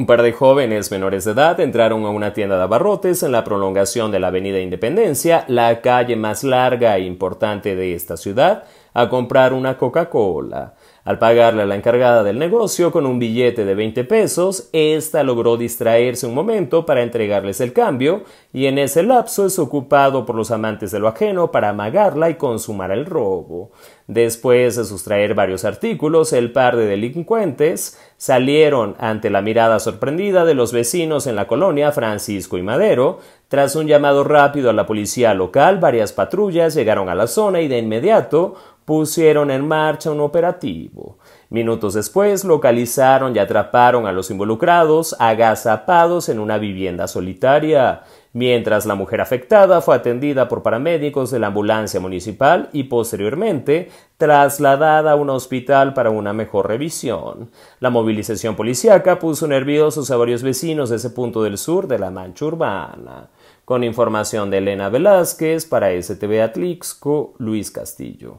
Un par de jóvenes menores de edad entraron a una tienda de abarrotes en la prolongación de la Avenida Independencia, la calle más larga e importante de esta ciudad, a comprar una Coca-Cola. Al pagarle a la encargada del negocio con un billete de 20 pesos, esta logró distraerse un momento para entregarles el cambio, y en ese lapso es ocupado por los amantes de lo ajeno para amagarla y consumar el robo. Después de sustraer varios artículos, el par de delincuentes salieron ante la mirada sorprendida de los vecinos en la colonia Francisco y Madero. Tras un llamado rápido a la policía local, varias patrullas llegaron a la zona y de inmediato pusieron en marcha un operativo. Minutos después localizaron y atraparon a los involucrados agazapados en una vivienda solitaria, mientras la mujer afectada fue atendida por paramédicos de la ambulancia municipal y posteriormente trasladada a un hospital para una mejor revisión. La movilización policiaca puso nerviosos a varios vecinos de ese punto del sur de la Mancha Urbana. Con información de Elena Velázquez para STV Atlixco, Luis Castillo.